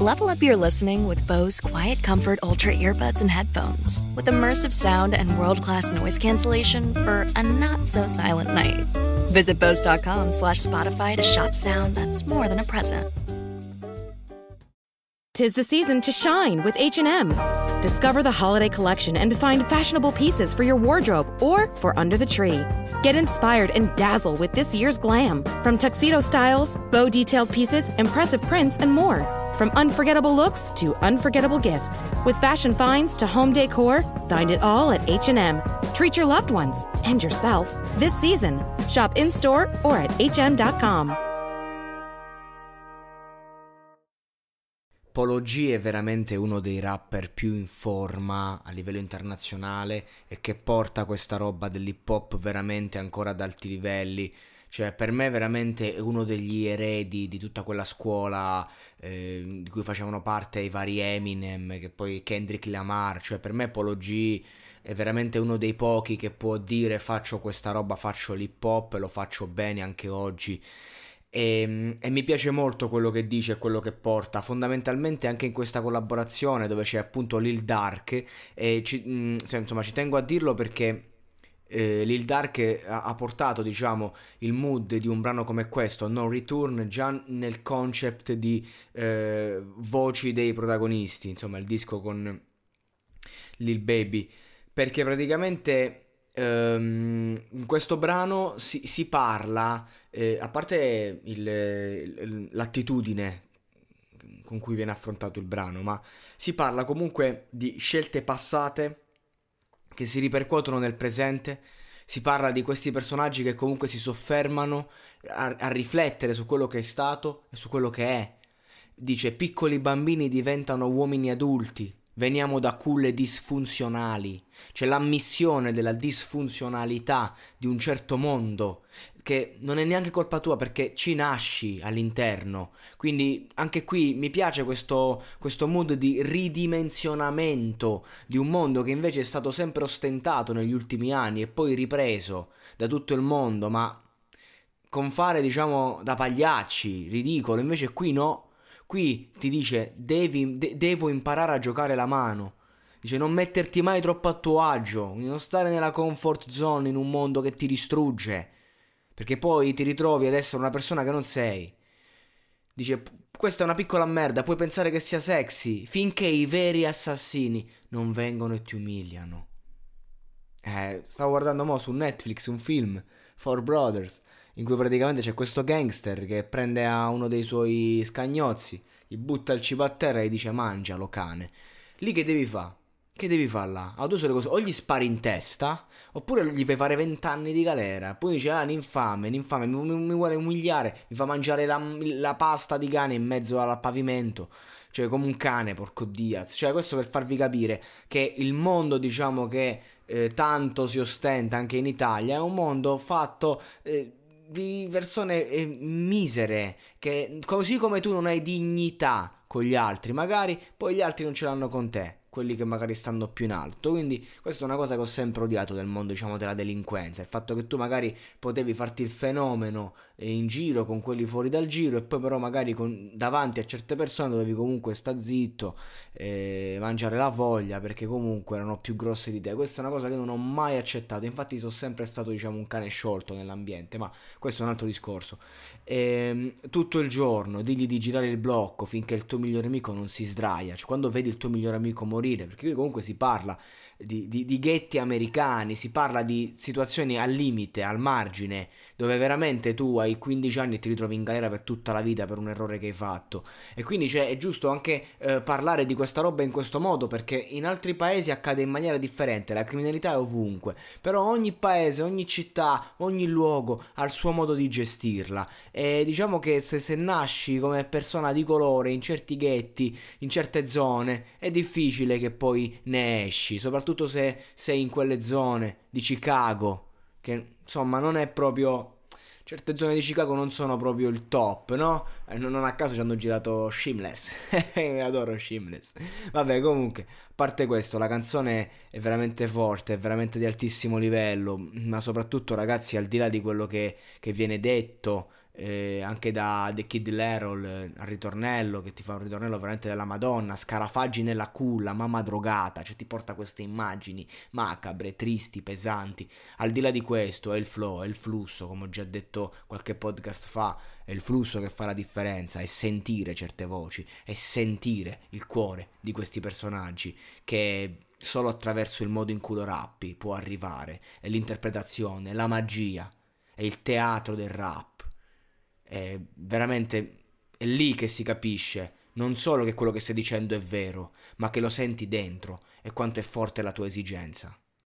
Level up your listening with Bose Quiet Comfort Ultra earbuds and headphones, with immersive sound and world-class noise cancellation for a not-so-silent night. Visit Bose.com slash Spotify to shop sound that's more than a present. Tis the season to shine with H&M. Discover the holiday collection and find fashionable pieces for your wardrobe or for under the tree. Get inspired and dazzle with this year's glam, from tuxedo styles, bow-detailed pieces, impressive prints, and more. From unforgettable looks to unforgettable gifts, with fashion finds to home decor, find it all at H&M. Treat your loved ones and yourself this season. Shop in-store or at hm.com. Apology è veramente uno dei rapper più in forma a livello internazionale e che porta questa roba dell'hip hop veramente ancora ad alti livelli. Cioè, per me è veramente uno degli eredi di tutta quella scuola eh, di cui facevano parte i vari Eminem, che poi Kendrick Lamar, cioè per me Polo G è veramente uno dei pochi che può dire faccio questa roba, faccio l'hip hop, lo faccio bene anche oggi. E, ehm, e, mi piace molto quello che dice e quello che porta, fondamentalmente anche in questa collaborazione dove c'è appunto Lil Dark, e ci, mm, insomma ci tengo a dirlo perché eh, Lil Dark ha portato diciamo, il mood di un brano come questo, No Return, già nel concept di eh, voci dei protagonisti, insomma il disco con Lil Baby, perché praticamente ehm, in questo brano si, si parla, eh, a parte il, l'attitudine con cui viene affrontato il brano, ma si parla comunque di scelte passate che si ripercuotono nel presente, si parla di questi personaggi che comunque si soffermano a, a, riflettere su quello che è stato e su quello che è. Dice piccoli bambini diventano uomini adulti, veniamo da culle disfunzionali, c'è cioè l'ammissione della disfunzionalità di un certo mondo che non è neanche colpa tua perché ci nasci all'interno. Quindi anche qui mi piace questo, questo mood di ridimensionamento di un mondo che invece è stato sempre ostentato negli ultimi anni e poi ripreso da tutto il mondo, ma con fare diciamo da pagliacci, ridicolo, invece qui no, Qui ti dice devi, de- devo imparare a giocare la mano. Dice non metterti mai troppo a tuo agio, non stare nella comfort zone in un mondo che ti distrugge, perché poi ti ritrovi ad essere una persona che non sei. Dice questa è una piccola merda, puoi pensare che sia sexy, finché i veri assassini non vengono e ti umiliano. Eh, stavo guardando mo su Netflix un film, Four Brothers, in cui praticamente c'è questo gangster che prende a uno dei suoi scagnozzi, gli butta il cibo a terra e gli dice mangialo cane. Lì che devi fare? Che devi fare là? Ha due sole cose, o gli spari in testa, oppure gli fai fare vent'anni di galera. Poi dice, ah, l'infame, l'infame, mi, mi, mi, vuole umiliare, mi fa mangiare la, la, pasta di cane in mezzo al pavimento. Cioè, come un cane, porco diaz. Cioè, questo per farvi capire che il mondo, diciamo, che eh, tanto si ostenta anche in Italia, è un mondo fatto... Eh, di persone eh, misere, che così come tu non hai dignità con gli altri, magari poi gli altri non ce l'hanno con te quelli che magari stanno più in alto. Quindi questa è una cosa che ho sempre odiato del mondo, diciamo, della delinquenza, il fatto che tu magari potevi farti il fenomeno eh, in giro con quelli fuori dal giro e poi però magari con, davanti a certe persone dovevi comunque sta zitto, eh, mangiare la voglia perché comunque erano più grosse di te. Questa è una cosa che non ho mai accettato, infatti sono sempre stato diciamo un cane sciolto nell'ambiente, ma questo è un altro discorso. E, ehm, tutto il giorno digli di girare il blocco finché il tuo migliore amico non si sdraia, cioè quando vedi il tuo migliore amico morire morire, perché qui comunque si parla di, di, di ghetti americani, si parla di situazioni al limite, al margine, dove veramente tu hai 15 anni e ti ritrovi in galera per tutta la vita per un errore che hai fatto. E quindi cioè, è giusto anche eh, parlare di questa roba in questo modo, perché in altri paesi accade in maniera differente, la criminalità è ovunque, però ogni paese, ogni città, ogni luogo ha il suo modo di gestirla. E diciamo che se, se nasci come persona di colore in certi ghetti, in certe zone, è difficile difficile che poi ne esci, soprattutto se sei in quelle zone di Chicago, che insomma non è proprio... Certe zone di Chicago non sono proprio il top, no? Eh, non a caso ci hanno girato Shimless. Adoro Shimless. Vabbè, comunque, a parte questo, la canzone è veramente forte, è veramente di altissimo livello, ma soprattutto, ragazzi, al di là di quello che, che viene detto, eh, anche da The Kid Lerol eh, al ritornello, che ti fa un ritornello veramente della Madonna, Scarafaggi nella culla, mamma drogata, cioè ti porta queste immagini macabre, tristi, pesanti. Al di là di questo è il flow, è il flusso, come ho già detto qualche podcast fa, è il flusso che fa la differenza, è sentire certe voci, è sentire il cuore di questi personaggi che solo attraverso il modo in cui lo rappi può arrivare, è l'interpretazione, è la magia, è il teatro del rap è veramente è lì che si capisce non solo che quello che stai dicendo è vero, ma che lo senti dentro e quanto è forte la tua esigenza.